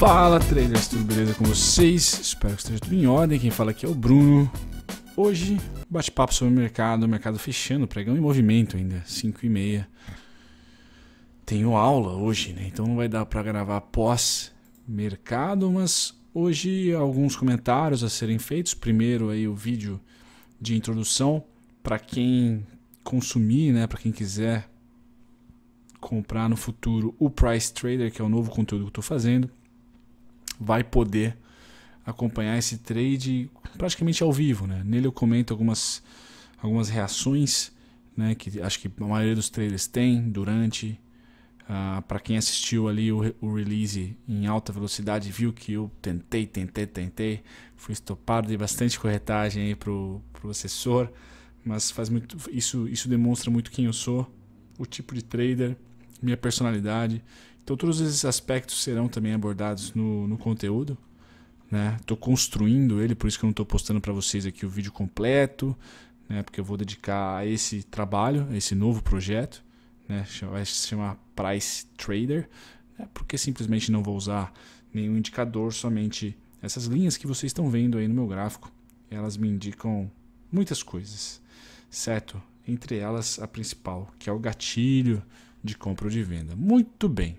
Fala traders, tudo beleza com vocês? Espero que esteja tudo em ordem. Quem fala aqui é o Bruno. Hoje, bate-papo sobre o mercado, o mercado fechando, pregão em movimento ainda, 5 e meia. Tenho aula hoje, né? Então não vai dar para gravar pós-mercado, mas hoje alguns comentários a serem feitos. Primeiro aí o vídeo de introdução para quem consumir, né, para quem quiser comprar no futuro o Price Trader, que é o novo conteúdo que eu estou fazendo vai poder acompanhar esse trade praticamente ao vivo. Né? Nele eu comento algumas, algumas reações né, que acho que a maioria dos traders tem durante. Uh, ah, Para quem assistiu ali o, o, release em alta velocidade, viu que eu tentei, tentei, tentei. Fui estopado de bastante corretagem aí pro, pro assessor, mas faz muito, isso, isso demonstra muito quem eu sou, o tipo de trader, minha personalidade então todos esses aspectos serão também abordados no, no conteúdo. Estou né? construindo ele, por isso que eu não estou postando para vocês aqui o vídeo completo, né? porque eu vou dedicar a esse trabalho, a esse novo projeto, né? vai se chamar Price Trader, né? porque simplesmente não vou usar nenhum indicador, somente essas linhas que vocês estão vendo aí no meu gráfico, elas me indicam muitas coisas, certo? Entre elas a principal, que é o gatilho de compra ou de venda. Muito bem.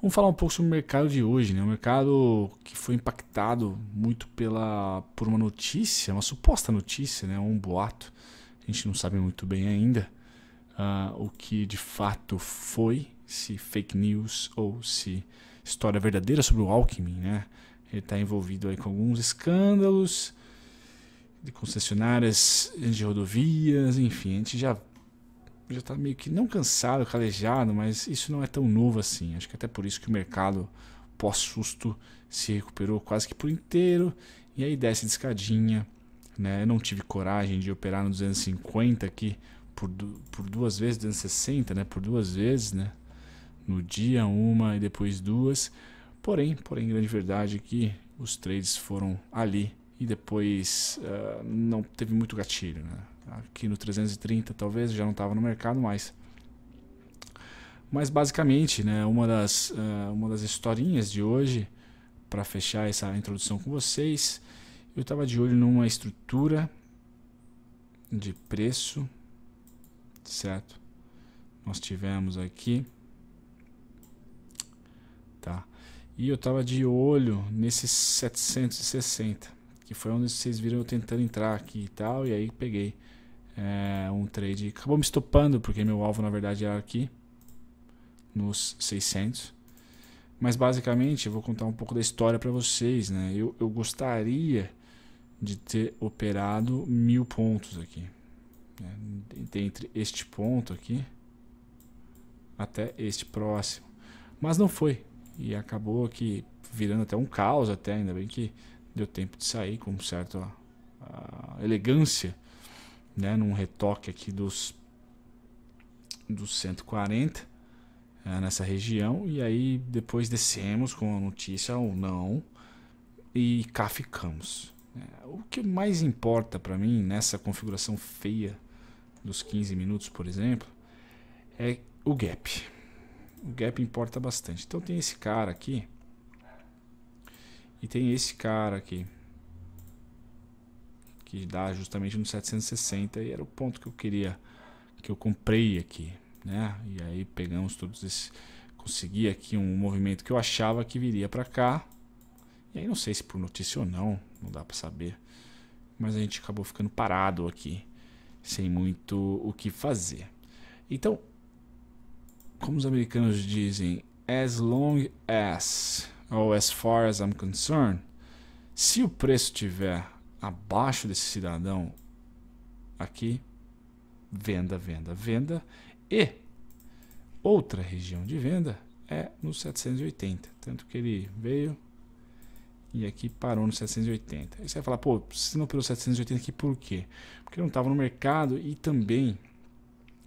Vamos falar um pouco sobre o mercado de hoje, né? O mercado que foi impactado muito pela por uma notícia, uma suposta notícia, né? Um boato. A gente não sabe muito bem ainda uh, o que de fato foi, se fake news ou se história verdadeira sobre o Alckmin, né? Ele está envolvido aí com alguns escândalos de concessionárias de rodovias, enfim, a gente já já está meio que não cansado, calejado, mas isso não é tão novo assim. Acho que até por isso que o mercado pós-susto se recuperou quase que por inteiro. E aí desce de escadinha. Né? Eu não tive coragem de operar no 250 aqui por, por duas vezes, 260, né? Por duas vezes, né? No dia uma e depois duas. Porém, porém, grande verdade é que os trades foram ali e depois uh, não teve muito gatilho, né? Aqui no 330 talvez já não estava no mercado mais. Mas basicamente, né, uma, das, uh, uma das historinhas de hoje, para fechar essa introdução com vocês, eu estava de olho numa estrutura de preço, certo? Nós tivemos aqui, tá? E eu estava de olho nesses 760, que foi onde vocês viram eu tentando entrar aqui e tal, e aí peguei é, um trade. Acabou me estopando, porque meu alvo na verdade era aqui, nos 600. Mas basicamente, eu vou contar um pouco da história para vocês, né? Eu, eu gostaria de ter operado mil pontos aqui. Né? Entre este ponto aqui até este próximo. Mas não foi. E acabou aqui virando até um caos, até ainda bem que Deu tempo de sair com certa elegância, né? Num retoque aqui dos, dos 140 é, nessa região. E aí depois descemos com a notícia ou não e cá ficamos. É, o que mais importa para mim nessa configuração feia dos 15 minutos, por exemplo, é o gap. O gap importa bastante. Então tem esse cara aqui e tem esse cara aqui. Que dá justamente no 760. E era o ponto que eu queria. Que eu comprei aqui. Né? E aí pegamos todos esses. Consegui aqui um movimento que eu achava que viria para cá. E aí não sei se por notícia ou não. Não dá para saber. Mas a gente acabou ficando parado aqui. Sem muito o que fazer. Então, como os americanos dizem, as long as ou as far as I'm concerned, se o preço estiver abaixo desse cidadão aqui, venda, venda, venda. E outra região de venda é no 780. Tanto que ele veio e aqui parou no 780. Aí você vai falar, pô, se não pelo 780 aqui, por quê? Porque não estava no mercado e também,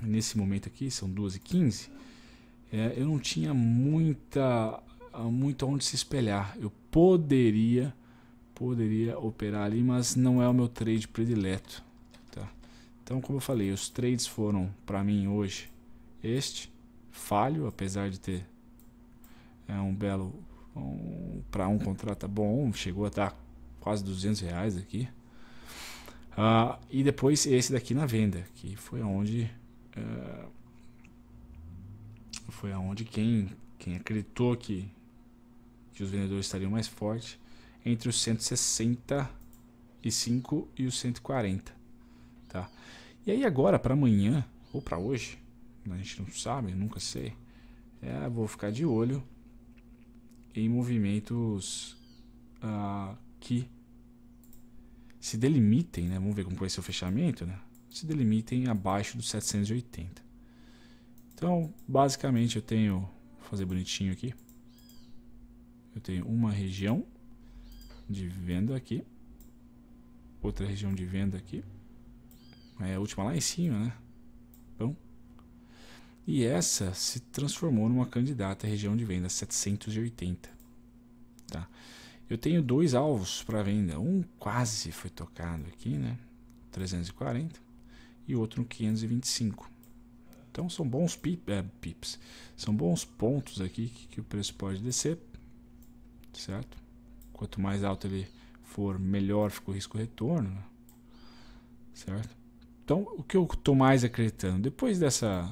nesse momento aqui, são 12 h 15 é, eu não tinha muita muito onde se espelhar. Eu poderia poderia operar ali, mas não é o meu trade predileto, tá? Então, como eu falei, os trades foram para mim hoje este falho, apesar de ter é um belo um, para um contrato bom, chegou a estar quase 200 reais aqui. Uh, e depois esse daqui na venda, que foi aonde uh, foi aonde quem quem acreditou que que os vendedores estariam mais fortes, entre os 165 e os 140. Tá? E aí agora, para amanhã, ou para hoje, né, a gente não sabe, nunca sei, é, vou ficar de olho em movimentos ah, que se delimitem, né? vamos ver como vai ser o fechamento, né? se delimitem abaixo dos 780. Então, basicamente, eu tenho... Vou fazer bonitinho aqui. Eu tenho uma região de venda aqui. Outra região de venda aqui. É a última lá em cima, né? Bom. Então, e essa se transformou numa candidata à região de venda 780. Tá? Eu tenho dois alvos para venda. Um quase foi tocado aqui, né? 340 e outro no 525. Então são bons pip, é, pips, são bons pontos aqui que, que o preço pode descer certo? Quanto mais alto ele for, melhor fica o risco retorno, né? certo? Então, o que eu estou mais acreditando depois dessa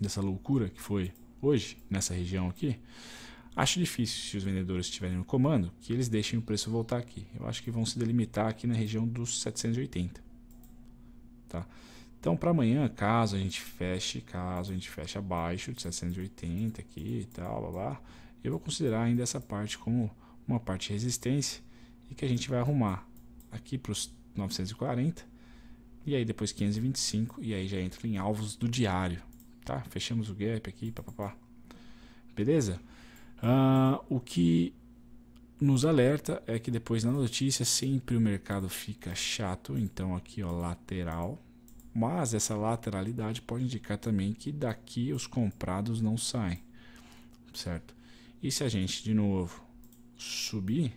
dessa loucura que foi hoje nessa região aqui, acho difícil se os vendedores estiverem no comando que eles deixem o preço voltar aqui. Eu acho que vão se delimitar aqui na região dos 780, tá? Então, para amanhã, caso a gente feche, caso a gente feche abaixo de 780 aqui e tal, blá, blá, eu vou considerar ainda essa parte como uma parte de resistência e que a gente vai arrumar aqui para os 940 e aí depois 525 e aí já entra em alvos do diário, tá? Fechamos o gap aqui, papapá. Beleza? Uh, o que nos alerta é que depois na notícia sempre o mercado fica chato, então aqui ó, lateral, mas essa lateralidade pode indicar também que daqui os comprados não saem, certo? E se a gente, de novo, subir,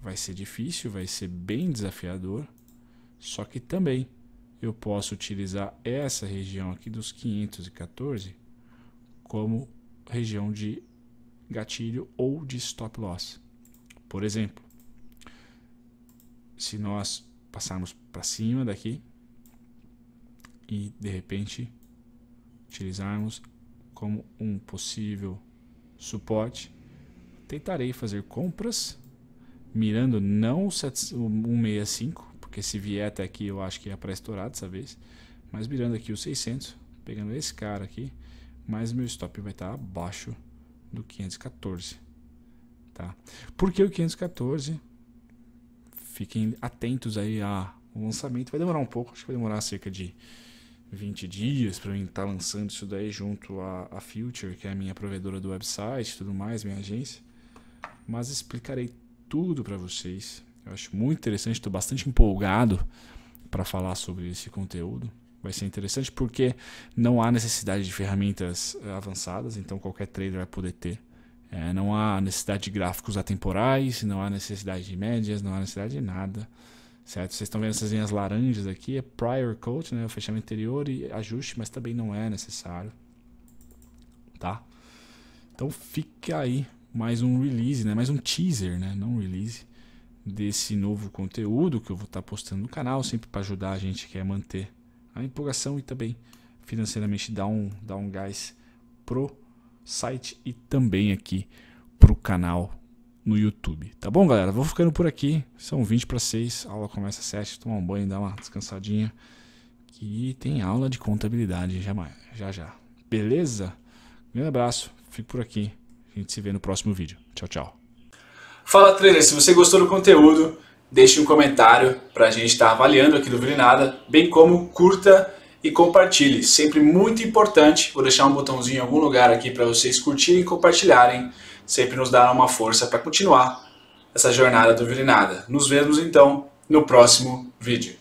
vai ser difícil, vai ser bem desafiador. Só que também eu posso utilizar essa região aqui dos 514 como região de gatilho ou de stop loss. Por exemplo, se nós passarmos para cima daqui e de repente utilizarmos como um possível suporte, tentarei fazer compras, mirando não o 165, porque se vier até aqui eu acho que é para estourar dessa vez, mas mirando aqui o 600, pegando esse cara aqui, mas meu stop vai estar tá abaixo do 514, tá? Porque o 514, fiquem atentos aí a o lançamento vai demorar um pouco, acho que vai demorar cerca de 20 dias para mim estar tá lançando isso daí junto à, Future, que é a minha provedora do website tudo mais, minha agência. Mas explicarei tudo para vocês. Eu acho muito interessante, estou bastante empolgado para falar sobre esse conteúdo. Vai ser interessante porque não há necessidade de ferramentas eh, avançadas, então qualquer trader vai poder ter. É, não há necessidade de gráficos atemporais, não há necessidade de médias, não há necessidade de nada. Certo? Vocês estão vendo essas linhas laranjas aqui, é prior coat, né? O fechamento interior e ajuste, mas também não é necessário. Tá? Então fica aí mais um release, né? Mais um teaser, né? Não um release desse novo conteúdo que eu vou estar postando no canal, sempre para ajudar a gente que quer é manter a empolgação e também financeiramente dar um, dar um gás pro site e também aqui pro canal no YouTube. Tá bom, galera? Vou ficando por aqui. São 20 para 6. A aula começa às 7. Tomar um banho, dar uma descansadinha. Que tem aula de contabilidade já já. já. Beleza? grande abraço. Fico por aqui. A gente se vê no próximo vídeo. Tchau, tchau. Fala, trainer. Se você gostou do conteúdo, deixe um comentário para a gente estar tá avaliando aqui do Nada, bem como curta e compartilhe. Sempre muito importante. Vou deixar um botãozinho em algum lugar aqui para vocês curtirem e compartilharem sempre nos dará uma força para continuar essa jornada do Virinada. Nos vemos então no próximo vídeo.